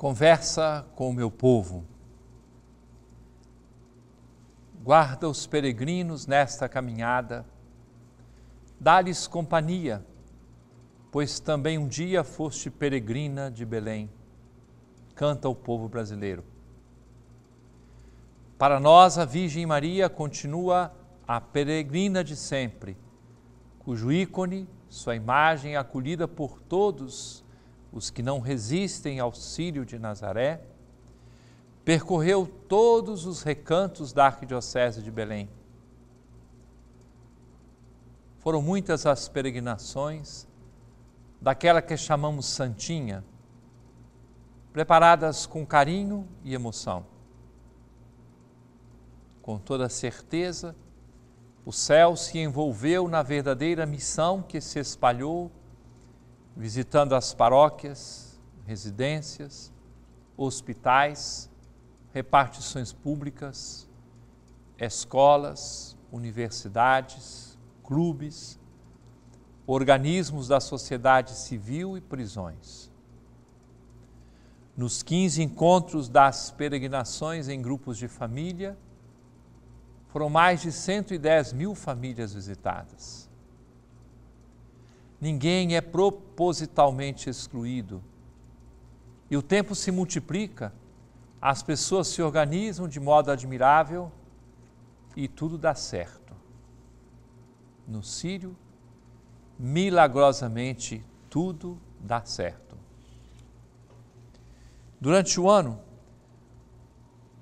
conversa com o meu povo. Guarda os peregrinos nesta caminhada, dá-lhes companhia, pois também um dia foste peregrina de Belém. Canta o povo brasileiro. Para nós, a Virgem Maria continua a peregrina de sempre, cujo ícone, sua imagem é acolhida por todos, os que não resistem ao Sírio de Nazaré, percorreu todos os recantos da Arquidiocese de Belém. Foram muitas as peregrinações daquela que chamamos Santinha, preparadas com carinho e emoção. Com toda certeza, o céu se envolveu na verdadeira missão que se espalhou visitando as paróquias, residências, hospitais, repartições públicas, escolas, universidades, clubes, organismos da sociedade civil e prisões. Nos 15 encontros das peregrinações em grupos de família, foram mais de 110 mil famílias visitadas. Ninguém é propositalmente excluído. E o tempo se multiplica, as pessoas se organizam de modo admirável e tudo dá certo. No Sírio, milagrosamente, tudo dá certo. Durante o ano,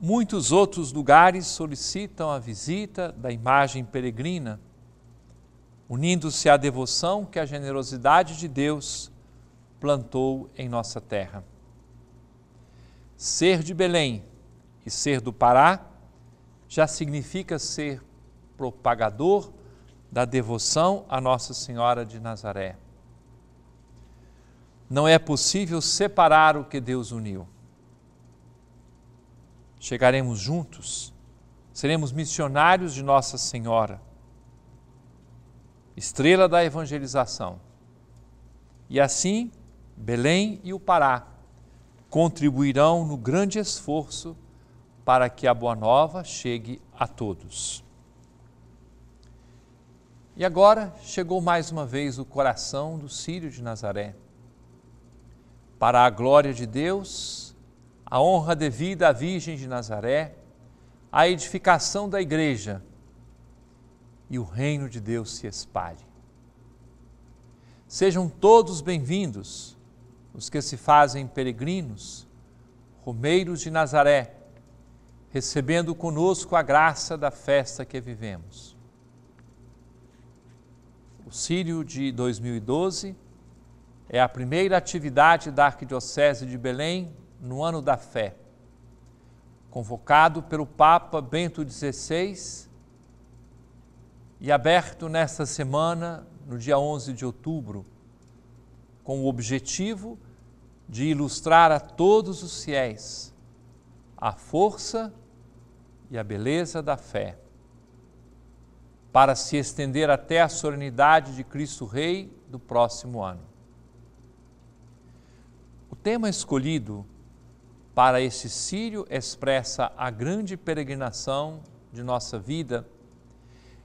muitos outros lugares solicitam a visita da imagem peregrina unindo-se à devoção que a generosidade de Deus plantou em nossa terra. Ser de Belém e ser do Pará já significa ser propagador da devoção a Nossa Senhora de Nazaré. Não é possível separar o que Deus uniu. Chegaremos juntos, seremos missionários de Nossa Senhora estrela da evangelização. E assim, Belém e o Pará contribuirão no grande esforço para que a Boa Nova chegue a todos. E agora chegou mais uma vez o coração do Sírio de Nazaré. Para a glória de Deus, a honra devida à Virgem de Nazaré, a edificação da igreja e o reino de Deus se espalhe. Sejam todos bem-vindos, os que se fazem peregrinos, romeiros de Nazaré, recebendo conosco a graça da festa que vivemos. O Sírio de 2012 é a primeira atividade da Arquidiocese de Belém no ano da fé. Convocado pelo Papa Bento XVI, e aberto nesta semana, no dia 11 de outubro, com o objetivo de ilustrar a todos os fiéis a força e a beleza da fé, para se estender até a solenidade de Cristo Rei do próximo ano. O tema escolhido para este Sírio expressa a grande peregrinação de nossa vida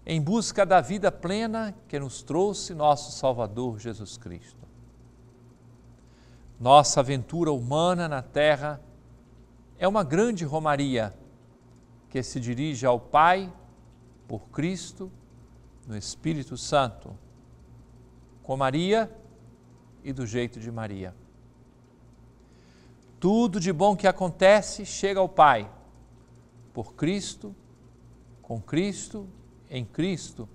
em busca da vida plena que nos trouxe nosso Salvador Jesus Cristo. Nossa aventura humana na terra é uma grande romaria que se dirige ao Pai por Cristo no Espírito Santo, com Maria e do jeito de Maria. Tudo de bom que acontece chega ao Pai por Cristo, com Cristo em Cristo,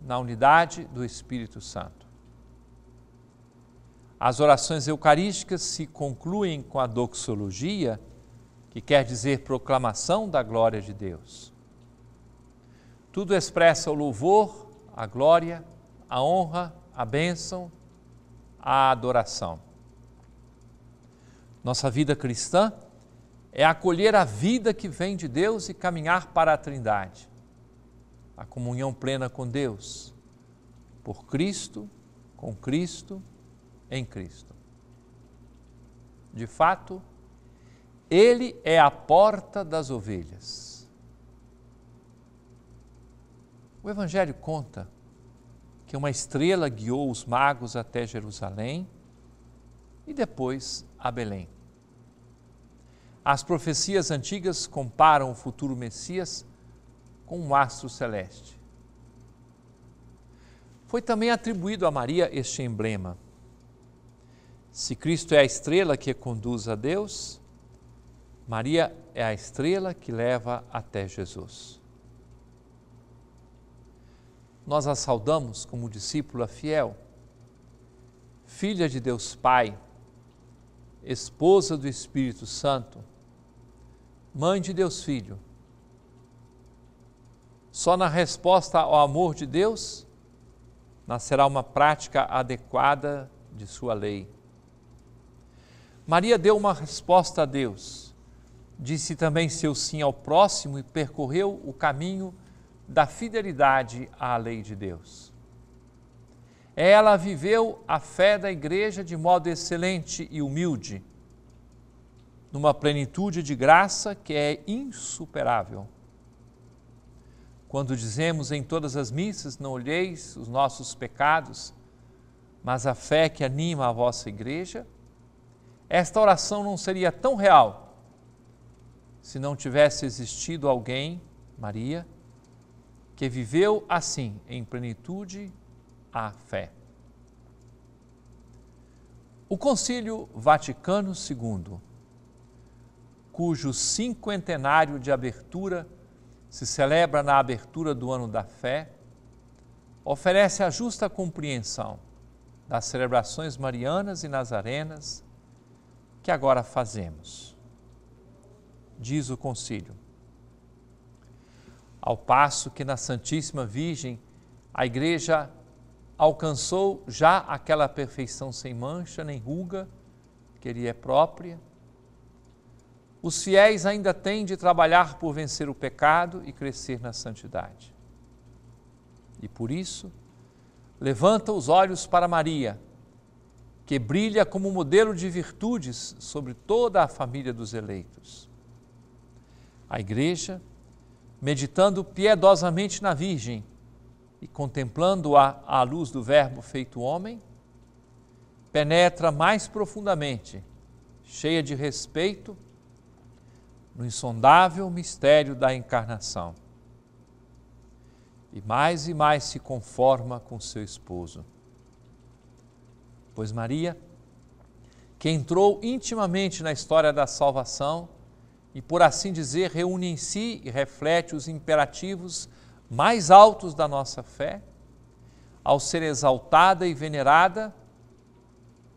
na unidade do Espírito Santo. As orações eucarísticas se concluem com a doxologia, que quer dizer proclamação da glória de Deus. Tudo expressa o louvor, a glória, a honra, a bênção, a adoração. Nossa vida cristã é acolher a vida que vem de Deus e caminhar para a Trindade a comunhão plena com Deus, por Cristo, com Cristo, em Cristo. De fato, Ele é a porta das ovelhas. O Evangelho conta que uma estrela guiou os magos até Jerusalém e depois a Belém. As profecias antigas comparam o futuro Messias um astro celeste. Foi também atribuído a Maria este emblema. Se Cristo é a estrela que conduz a Deus, Maria é a estrela que leva até Jesus. Nós a saudamos como discípula fiel, filha de Deus Pai, esposa do Espírito Santo, mãe de Deus Filho só na resposta ao amor de Deus nascerá uma prática adequada de sua lei. Maria deu uma resposta a Deus, disse também seu sim ao próximo e percorreu o caminho da fidelidade à lei de Deus. Ela viveu a fé da igreja de modo excelente e humilde, numa plenitude de graça que é insuperável quando dizemos em todas as missas: Não olheis os nossos pecados, mas a fé que anima a vossa igreja, esta oração não seria tão real se não tivesse existido alguém, Maria, que viveu assim, em plenitude, a fé. O Concílio Vaticano II, cujo cinquentenário de abertura se celebra na abertura do ano da fé, oferece a justa compreensão das celebrações marianas e nazarenas que agora fazemos. Diz o concílio. Ao passo que na Santíssima Virgem a Igreja alcançou já aquela perfeição sem mancha nem ruga que lhe é própria, os fiéis ainda têm de trabalhar por vencer o pecado e crescer na santidade. E por isso, levanta os olhos para Maria, que brilha como modelo de virtudes sobre toda a família dos eleitos. A igreja, meditando piedosamente na Virgem e contemplando-a à luz do Verbo feito homem, penetra mais profundamente, cheia de respeito no insondável mistério da encarnação. E mais e mais se conforma com seu esposo. Pois Maria, que entrou intimamente na história da salvação e, por assim dizer, reúne em si e reflete os imperativos mais altos da nossa fé, ao ser exaltada e venerada,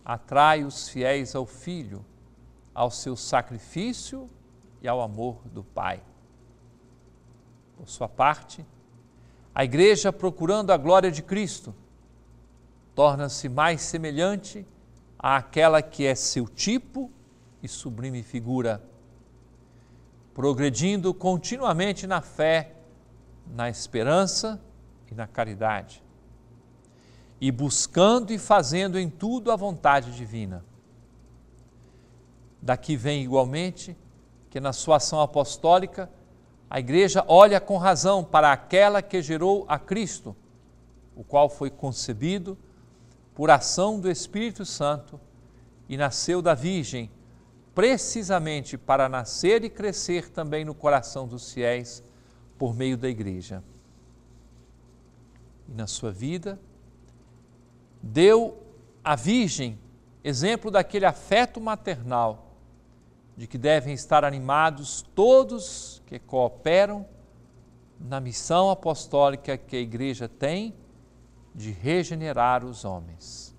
atrai os fiéis ao Filho, ao seu sacrifício e ao amor do Pai. Por sua parte, a Igreja, procurando a glória de Cristo, torna-se mais semelhante àquela que é seu tipo e sublime figura, progredindo continuamente na fé, na esperança e na caridade, e buscando e fazendo em tudo a vontade divina. Daqui vem igualmente que na sua ação apostólica a igreja olha com razão para aquela que gerou a Cristo, o qual foi concebido por ação do Espírito Santo e nasceu da Virgem, precisamente para nascer e crescer também no coração dos fiéis por meio da igreja. E na sua vida, deu à Virgem exemplo daquele afeto maternal de que devem estar animados todos que cooperam na missão apostólica que a Igreja tem de regenerar os homens.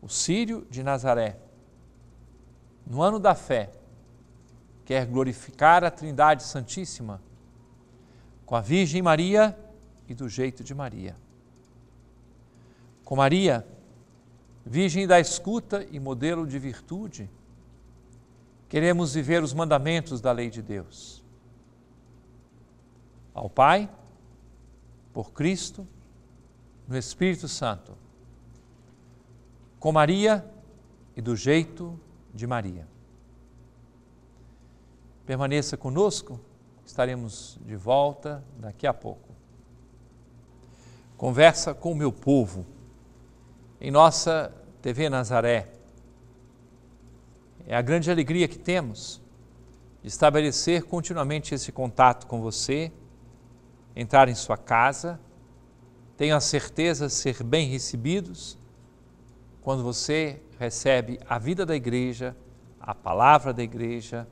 O Sírio de Nazaré, no ano da fé, quer glorificar a Trindade Santíssima com a Virgem Maria e do jeito de Maria. Com Maria, Virgem da escuta e modelo de virtude, Queremos viver os mandamentos da lei de Deus. Ao Pai, por Cristo, no Espírito Santo, com Maria e do jeito de Maria. Permaneça conosco, estaremos de volta daqui a pouco. Conversa com o meu povo, em nossa TV Nazaré é a grande alegria que temos de estabelecer continuamente esse contato com você, entrar em sua casa. Tenho a certeza de ser bem recebidos quando você recebe a vida da igreja, a palavra da igreja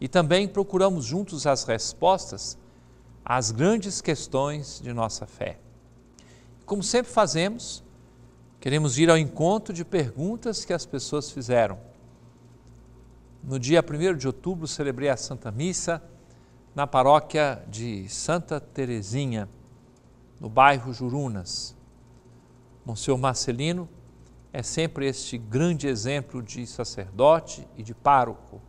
e também procuramos juntos as respostas às grandes questões de nossa fé. Como sempre fazemos, queremos ir ao encontro de perguntas que as pessoas fizeram no dia 1 de outubro, celebrei a Santa Missa na paróquia de Santa Terezinha, no bairro Jurunas. Monsenhor Marcelino é sempre este grande exemplo de sacerdote e de pároco.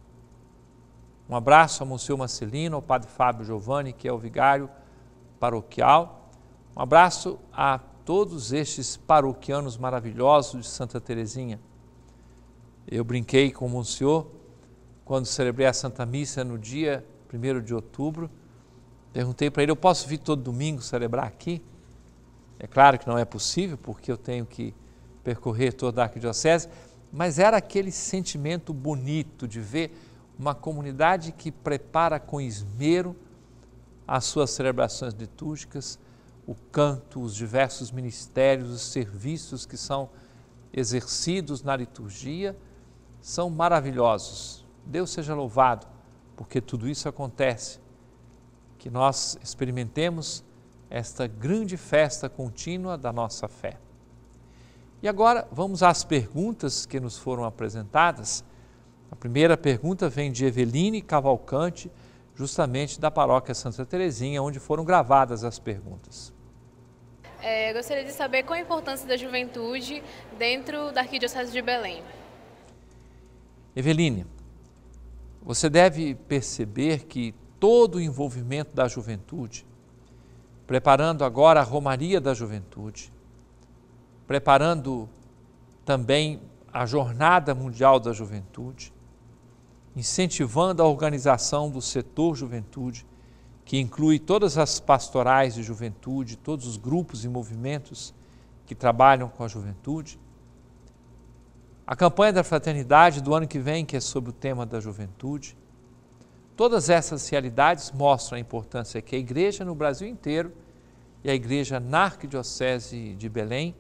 Um abraço a Monsenhor Marcelino, ao Padre Fábio Giovanni, que é o vigário paroquial. Um abraço a todos estes paroquianos maravilhosos de Santa Terezinha. Eu brinquei com o Monsenhor quando celebrei a Santa Missa no dia 1 de outubro, perguntei para ele: eu posso vir todo domingo celebrar aqui? É claro que não é possível, porque eu tenho que percorrer toda a arquidiocese, mas era aquele sentimento bonito de ver uma comunidade que prepara com esmero as suas celebrações litúrgicas, o canto, os diversos ministérios, os serviços que são exercidos na liturgia, são maravilhosos. Deus seja louvado, porque tudo isso acontece. Que nós experimentemos esta grande festa contínua da nossa fé. E agora vamos às perguntas que nos foram apresentadas. A primeira pergunta vem de Eveline Cavalcante, justamente da paróquia Santa Terezinha, onde foram gravadas as perguntas. É, gostaria de saber qual a importância da juventude dentro da Arquidiocese de Belém. Eveline, você deve perceber que todo o envolvimento da juventude, preparando agora a Romaria da Juventude, preparando também a Jornada Mundial da Juventude, incentivando a organização do setor juventude, que inclui todas as pastorais de juventude, todos os grupos e movimentos que trabalham com a juventude, a campanha da fraternidade do ano que vem, que é sobre o tema da juventude. Todas essas realidades mostram a importância que a igreja no Brasil inteiro e a igreja na Arquidiocese de Belém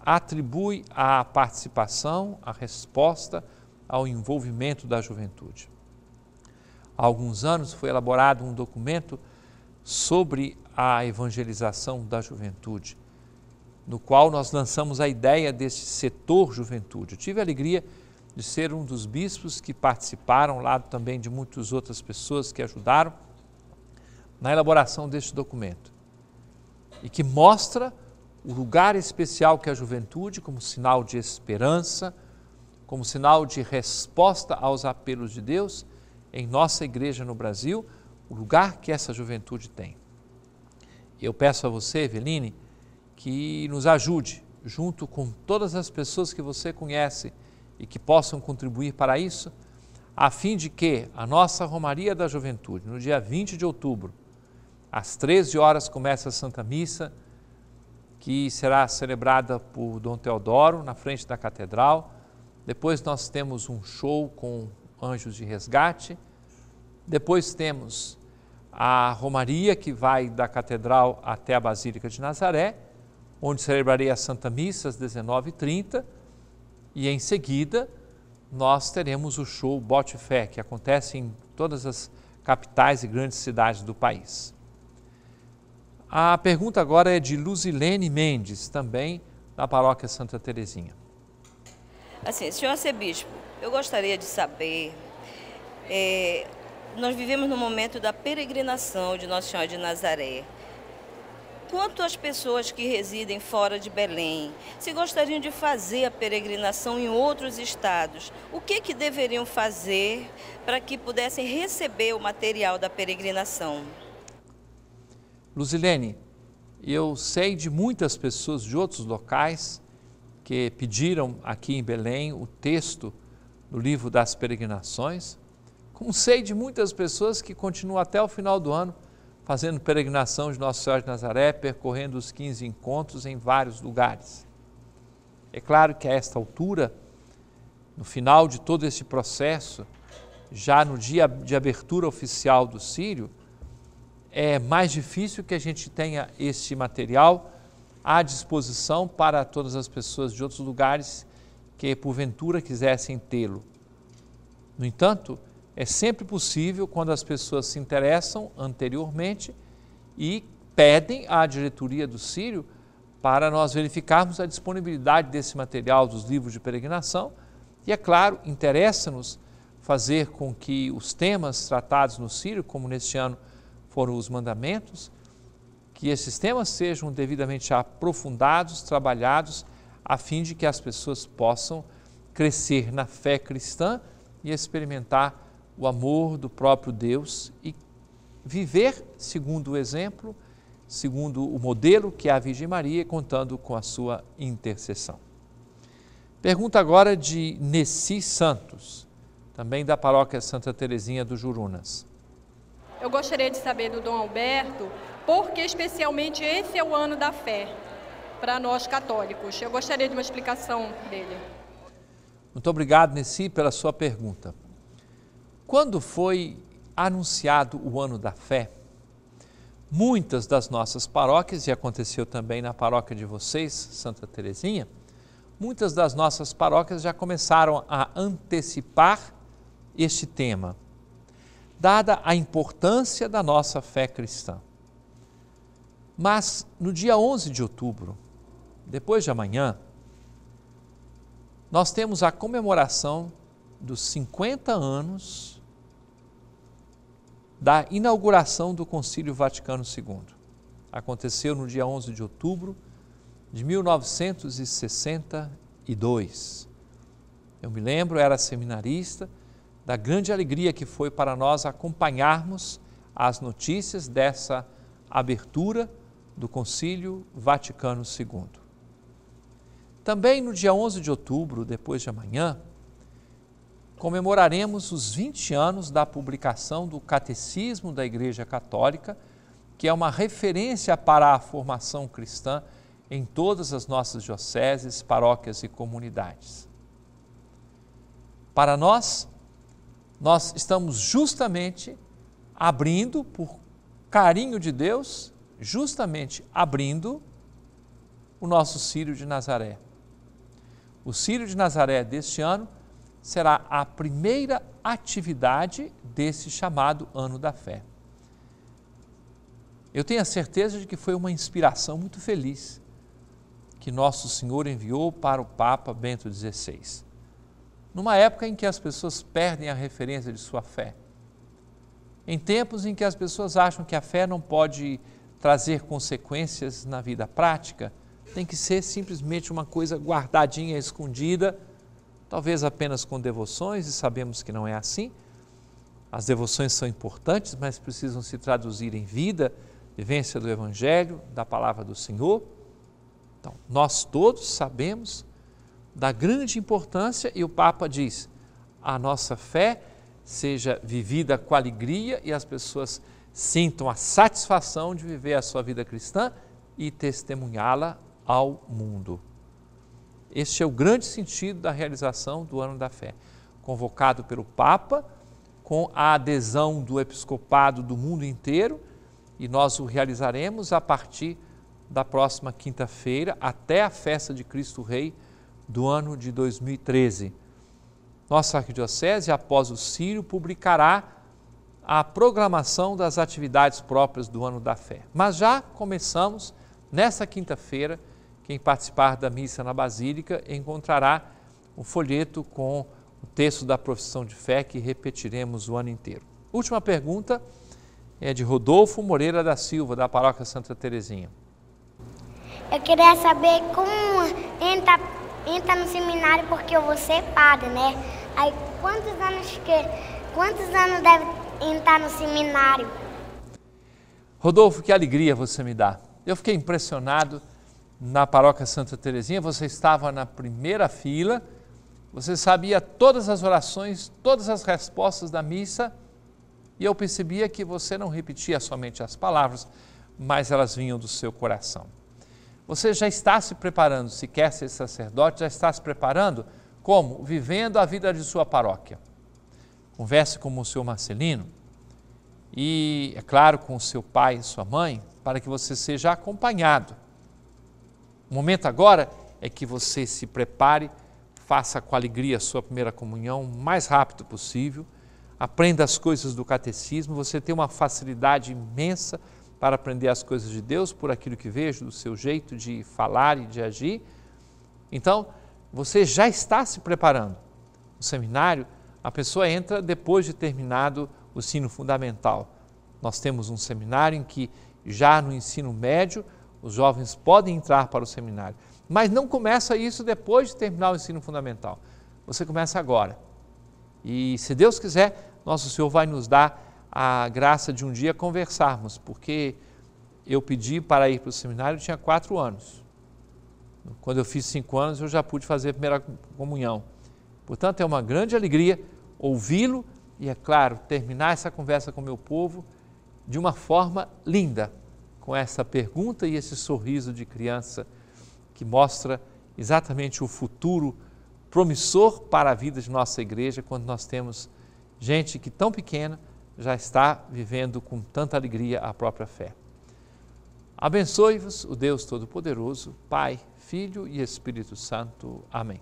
atribui à participação, à resposta, ao envolvimento da juventude. Há alguns anos foi elaborado um documento sobre a evangelização da juventude no qual nós lançamos a ideia deste setor juventude. Eu tive a alegria de ser um dos bispos que participaram, lá também de muitas outras pessoas que ajudaram na elaboração deste documento e que mostra o lugar especial que a juventude, como sinal de esperança, como sinal de resposta aos apelos de Deus em nossa igreja no Brasil, o lugar que essa juventude tem. Eu peço a você, Eveline, que nos ajude, junto com todas as pessoas que você conhece e que possam contribuir para isso, a fim de que a nossa Romaria da Juventude, no dia 20 de outubro, às 13 horas, começa a Santa Missa, que será celebrada por Dom Teodoro, na frente da Catedral. Depois nós temos um show com anjos de resgate. Depois temos a Romaria, que vai da Catedral até a Basílica de Nazaré onde celebrarei a Santa Missa às 19h30 e em seguida nós teremos o show Bote Fé, que acontece em todas as capitais e grandes cidades do país. A pergunta agora é de Luzilene Mendes, também da paróquia Santa Terezinha. Assim, senhor arcebispo, eu gostaria de saber, é, nós vivemos no momento da peregrinação de Nossa Senhora de Nazaré, Quanto às pessoas que residem fora de Belém, se gostariam de fazer a peregrinação em outros estados, o que, que deveriam fazer para que pudessem receber o material da peregrinação? Luzilene, eu sei de muitas pessoas de outros locais que pediram aqui em Belém o texto do livro das peregrinações, como sei de muitas pessoas que continuam até o final do ano fazendo peregrinação de Nossa Senhora de Nazaré, percorrendo os 15 encontros em vários lugares. É claro que a esta altura, no final de todo este processo, já no dia de abertura oficial do Sírio, é mais difícil que a gente tenha este material à disposição para todas as pessoas de outros lugares que porventura quisessem tê-lo. No entanto, é sempre possível quando as pessoas se interessam anteriormente e pedem à diretoria do Sírio para nós verificarmos a disponibilidade desse material dos livros de peregrinação. E é claro, interessa-nos fazer com que os temas tratados no Sírio, como neste ano foram os mandamentos, que esses temas sejam devidamente aprofundados, trabalhados, a fim de que as pessoas possam crescer na fé cristã e experimentar o amor do próprio Deus e viver segundo o exemplo, segundo o modelo que é a Virgem Maria, contando com a sua intercessão. Pergunta agora de Nessi Santos, também da paróquia Santa Terezinha do Jurunas. Eu gostaria de saber do Dom Alberto por que especialmente esse é o ano da fé para nós católicos. Eu gostaria de uma explicação dele. Muito obrigado, Nessi, pela sua pergunta. Quando foi anunciado o ano da fé, muitas das nossas paróquias, e aconteceu também na paróquia de vocês, Santa Terezinha, muitas das nossas paróquias já começaram a antecipar este tema, dada a importância da nossa fé cristã. Mas no dia 11 de outubro, depois de amanhã, nós temos a comemoração dos 50 anos da inauguração do Concílio Vaticano II. Aconteceu no dia 11 de outubro de 1962. Eu me lembro, era seminarista, da grande alegria que foi para nós acompanharmos as notícias dessa abertura do Concílio Vaticano II. Também no dia 11 de outubro, depois de amanhã, comemoraremos os 20 anos da publicação do Catecismo da Igreja Católica, que é uma referência para a formação cristã em todas as nossas dioceses, paróquias e comunidades. Para nós, nós estamos justamente abrindo, por carinho de Deus, justamente abrindo o nosso Círio de Nazaré. O Círio de Nazaré deste ano será a primeira atividade desse chamado Ano da Fé. Eu tenho a certeza de que foi uma inspiração muito feliz que Nosso Senhor enviou para o Papa Bento XVI, numa época em que as pessoas perdem a referência de sua fé, em tempos em que as pessoas acham que a fé não pode trazer consequências na vida prática, tem que ser simplesmente uma coisa guardadinha, escondida talvez apenas com devoções, e sabemos que não é assim. As devoções são importantes, mas precisam se traduzir em vida, vivência do Evangelho, da palavra do Senhor. Então, nós todos sabemos da grande importância, e o Papa diz: a nossa fé seja vivida com alegria e as pessoas sintam a satisfação de viver a sua vida cristã e testemunhá-la ao mundo. Este é o grande sentido da realização do Ano da Fé, convocado pelo Papa, com a adesão do episcopado do mundo inteiro, e nós o realizaremos a partir da próxima quinta-feira até a festa de Cristo Rei do ano de 2013. Nossa arquidiocese, após o Sírio, publicará a programação das atividades próprias do ano da fé. Mas já começamos nesta quinta-feira quem participar da missa na Basílica encontrará um folheto com o texto da profissão de fé que repetiremos o ano inteiro. Última pergunta é de Rodolfo Moreira da Silva, da Paróquia Santa Terezinha. Eu queria saber como entra, entra no seminário porque eu vou ser padre, né? Aí quantos anos que quantos anos deve entrar no seminário? Rodolfo, que alegria você me dá. Eu fiquei impressionado na paróquia Santa Terezinha, você estava na primeira fila, você sabia todas as orações, todas as respostas da missa, e eu percebia que você não repetia somente as palavras, mas elas vinham do seu coração. Você já está se preparando, se quer ser sacerdote, já está se preparando como? Vivendo a vida de sua paróquia. Converse com o seu Marcelino e, é claro, com o seu pai e sua mãe, para que você seja acompanhado o momento agora é que você se prepare, faça com alegria a sua primeira comunhão o mais rápido possível, aprenda as coisas do catecismo, você tem uma facilidade imensa para aprender as coisas de Deus por aquilo que vejo, do seu jeito de falar e de agir. Então, você já está se preparando. No seminário, a pessoa entra depois de terminado o ensino fundamental. Nós temos um seminário em que, já no ensino médio, os jovens podem entrar para o seminário. Mas não começa isso depois de terminar o ensino fundamental. Você começa agora. E se Deus quiser, nosso Senhor vai nos dar a graça de um dia conversarmos, porque eu pedi para ir para o seminário, eu tinha quatro anos. Quando eu fiz cinco anos, eu já pude fazer a primeira comunhão. Portanto, é uma grande alegria ouvi-lo e, é claro, terminar essa conversa com o meu povo de uma forma linda, com essa pergunta e esse sorriso de criança que mostra exatamente o futuro promissor para a vida de nossa igreja quando nós temos gente que tão pequena já está vivendo com tanta alegria a própria fé. Abençoe-vos o Deus Todo-Poderoso, Pai, Filho e Espírito Santo. Amém.